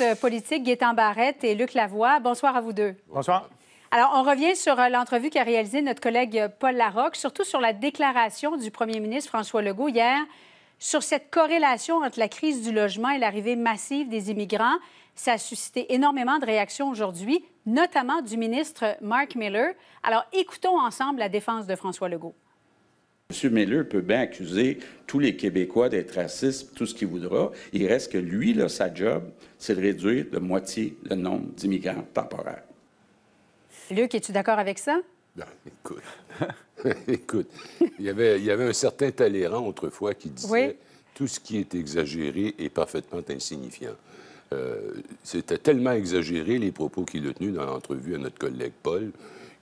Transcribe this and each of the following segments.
Euh, politique, Gaétan Barrette et Luc Lavoie. Bonsoir à vous deux. Bonsoir. Alors, on revient sur euh, l'entrevue qu'a réalisée notre collègue euh, Paul Larocque, surtout sur la déclaration du premier ministre François Legault hier sur cette corrélation entre la crise du logement et l'arrivée massive des immigrants. Ça a suscité énormément de réactions aujourd'hui, notamment du ministre Marc Miller. Alors, écoutons ensemble la défense de François Legault. M. Miller peut bien accuser tous les Québécois d'être racistes, tout ce qu'il voudra. Il reste que lui, là, sa job, c'est de réduire de moitié le nombre d'immigrants temporaires. Luc, es-tu d'accord avec ça? Ben, écoute. il y, avait, il y avait un certain Talleyrand autrefois qui disait tout ce qui est exagéré est parfaitement insignifiant. Euh, c'était tellement exagéré les propos qu'il a tenus dans l'entrevue à notre collègue Paul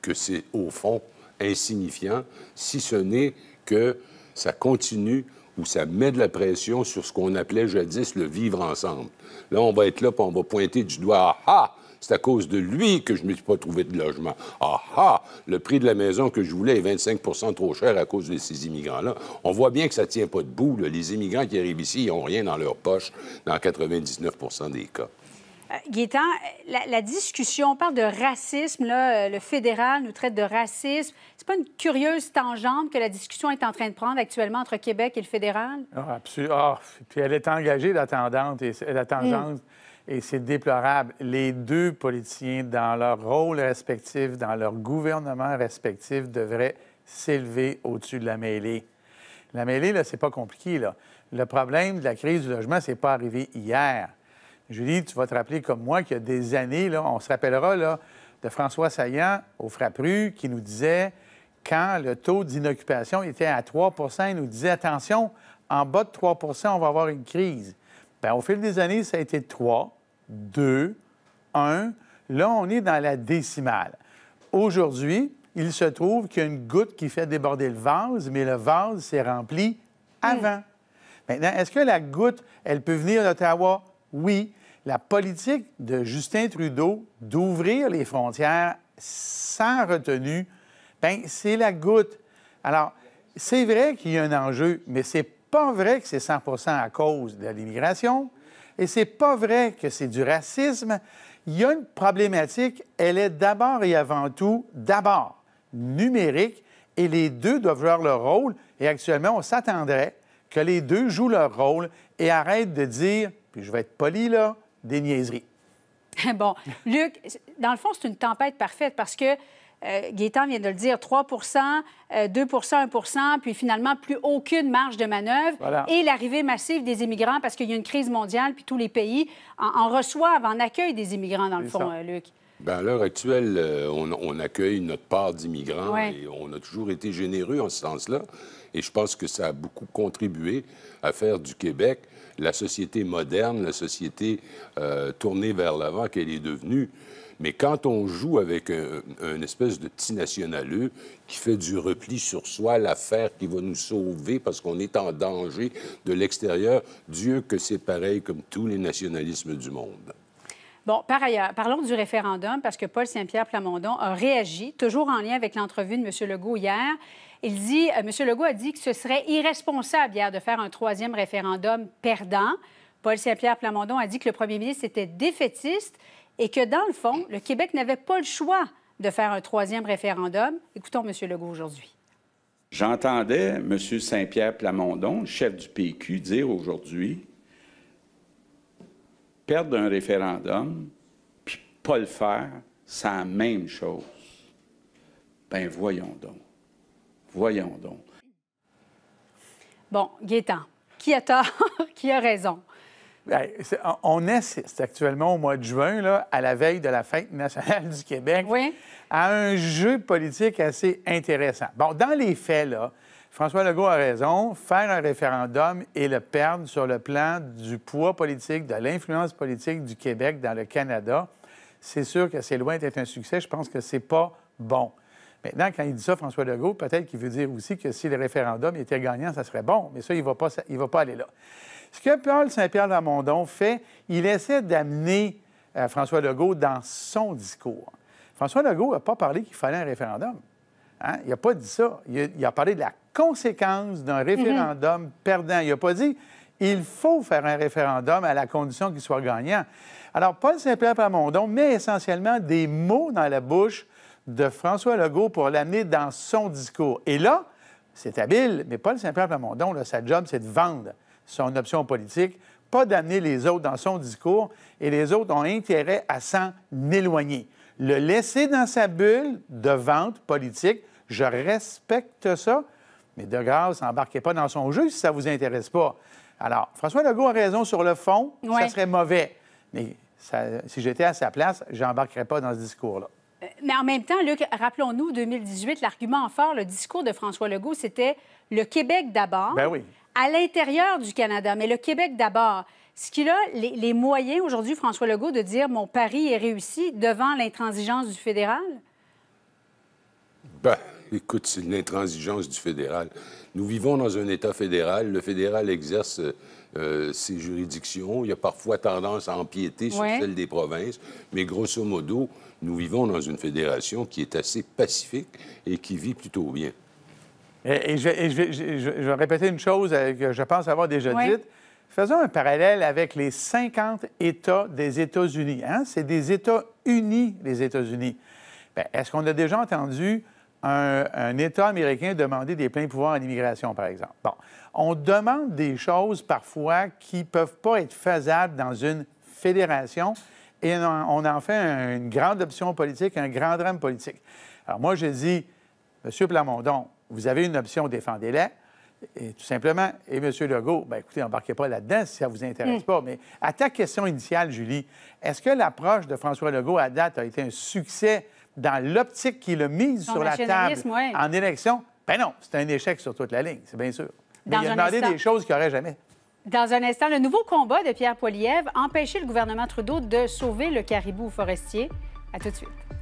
que c'est au fond insignifiant, si ce n'est que ça continue ou ça met de la pression sur ce qu'on appelait jadis le vivre ensemble. Là, on va être là, pour on va pointer du doigt, ah, ah c'est à cause de lui que je ne me suis pas trouvé de logement. Ah, ah le prix de la maison que je voulais est 25 trop cher à cause de ces immigrants-là. On voit bien que ça ne tient pas debout. Les immigrants qui arrivent ici, ils n'ont rien dans leur poche dans 99 des cas. Euh, Guétan, la, discussion, on parle de racisme, euh, le fédéral nous traite de racisme. C'est pas une curieuse tangente que la discussion est en train de prendre actuellement entre Québec et le fédéral? Ah, absolument. Ah, puis elle est engagée, la tangente, et, mm. la et c'est déplorable. Les deux politiciens, dans leur rôle respectif, dans leur gouvernement respectif, devraient s'élever au-dessus de la mêlée. La mêlée, là, c'est pas compliqué, là. Le problème de la crise du logement, n'est pas arrivé hier. Julie, tu vas te rappeler comme moi qu'il y a des années, on se rappellera là, de François Saillant au Frappru qui nous disait quand le taux d'inoccupation était à 3 il nous disait attention, en bas de 3 on va avoir une crise. Bien, au fil des années, ça a été 3, 2, 1. Là, on est dans la décimale. Aujourd'hui, il se trouve qu'il y a une goutte qui fait déborder le vase, mais le vase s'est rempli hmm. avant. Maintenant, est-ce que la goutte, elle peut venir d'Ottawa? Oui la politique de Justin Trudeau d'ouvrir les frontières sans retenue, ben c'est la goutte. Alors, c'est vrai qu'il y a un enjeu, mais c'est pas vrai que c'est 100 à cause de l'immigration et c'est pas vrai que c'est du racisme. Il y a une problématique, elle est d'abord et avant tout, d'abord numérique, et les deux doivent jouer leur rôle. Et actuellement, on s'attendrait que les deux jouent leur rôle et arrêtent de dire, puis je vais être poli là, des niaiseries. Bon, Luc, dans le fond, c'est une tempête parfaite parce que euh, Gaétan vient de le dire, 3 2 1 puis finalement, plus aucune marge de manœuvre. Et l'arrivée massive des immigrants parce qu'il y a une crise mondiale, puis tous les pays en, reçoivent, en accueillent des immigrants, dans le fond, euh, Luc. Bien, à l'heure actuelle, euh, on, accueille notre part d'immigrants et on a toujours été généreux en ce sens-là. Et je pense que ça a beaucoup contribué à faire du Québec la société moderne, la société euh, tournée vers l'avant qu'elle est devenue. Mais quand on joue avec un, espèce de petit nationaleux qui fait du repli sur soi l'affaire qui va nous sauver parce qu'on est en danger de l'extérieur, Dieu que c'est pareil comme tous les nationalismes du monde. Bon, par ailleurs, parlons du référendum parce que Paul Saint-Pierre Plamondon a réagi, toujours en lien avec l'entrevue de M. Legault hier. Il dit, euh, M. Legault a dit que ce serait irresponsable hier de faire un troisième référendum perdant. Paul Saint-Pierre Plamondon a dit que le premier ministre était défaitiste et que, dans le fond, le Québec n'avait pas le choix de faire un troisième référendum. Écoutons M. Legault aujourd'hui. J'entendais M. Saint-Pierre Plamondon, chef du PQ, dire aujourd'hui perdre un référendum puis pas le faire, c'est la même chose. Ben voyons donc. Voyons donc. Bon, Gaétan, qui a tort, qui a raison? Ben, on assiste actuellement au mois de juin, là, à la veille de la fête nationale du Québec, à un jeu politique assez intéressant. Bon, dans les faits, là, François Legault a raison. Faire un référendum et le perdre sur le plan du poids politique, de l'influence politique du Québec dans le Canada, c'est sûr que c'est loin d'être un succès. Je pense que c'est pas bon. Maintenant, quand il dit ça, François Legault, peut-être qu'il veut dire aussi que si le référendum était gagnant, ça serait bon, mais ça, il ne va, pas, va pas aller là. Ce que Paul Saint-Pierre Lamondon fait, il essaie d'amener euh, François Legault dans son discours. François Legault n'a pas parlé qu'il fallait un référendum. Hein? Il n'a pas dit ça. Il a, parlé de la conséquence d'un mhm. référendum perdant. Il n'a pas dit il faut faire un référendum à la condition qu'il soit gagnant. Alors, Paul Saint-Pierre Lamondon met essentiellement des mots dans la bouche de François Legault pour l'amener dans son discours. Et là, c'est habile, mais le saint simple Plamondon, là, sa job, c'est de vendre son option politique, pas d'amener les autres dans son discours, et les autres ont intérêt à s'en éloigner. Le laisser dans sa bulle de vente politique, je respecte ça, mais de grâce, embarquez pas dans son jeu si ça ne vous intéresse pas. Alors, François Legault a raison sur le fond, ça serait mauvais. Mais si j'étais à sa place, j'embarquerais pas dans ce discours-là mais en même temps, Luc, rappelons-nous 2018, l'argument fort, le discours de François Legault, c'était le Québec d'abord, ben oui. à l'intérieur du Canada, mais le Québec d'abord. Ce qu'il a, les, moyens aujourd'hui, François Legault, de dire mon pari est réussi devant l'intransigeance du fédéral? Ben, écoute, c'est l'intransigeance du fédéral. Nous vivons dans un État fédéral. Le fédéral exerce euh, euh, ces juridictions. Il y a parfois tendance à empiéter sur celle des provinces. Mais grosso modo, nous vivons dans une fédération qui est assez pacifique et qui vit plutôt bien. Et, je, vais répéter une chose euh, que je pense avoir déjà dite. Faisons un parallèle avec les 50 États des États-Unis. Hein? C'est des États unis, les États-Unis. Ben, est-ce qu'on a déjà entendu un, État américain demander des pleins pouvoirs en immigration, par exemple. Bon, on demande des choses parfois qui ne peuvent pas être faisables dans une fédération et on en fait une grande option politique, un grand drame politique. Alors moi, je dis, M. Plamondon, vous avez une option, défendez-la. Et tout simplement, et M. Legault, ben écoutez, embarquez pas là-dedans si ça ne vous intéresse mm. pas. Mais à ta question initiale, Julie, est-ce que l'approche de François Legault à date a été un succès dans l'optique qu'il a mise sur la table en élection, ben non, c'est un échec sur toute la ligne, c'est bien sûr. Mais il a demandé des choses qu'il n'aurait jamais. Dans un instant, le nouveau combat de Pierre Poilievre, empêchait le gouvernement Trudeau de sauver le caribou forestier. À tout de suite.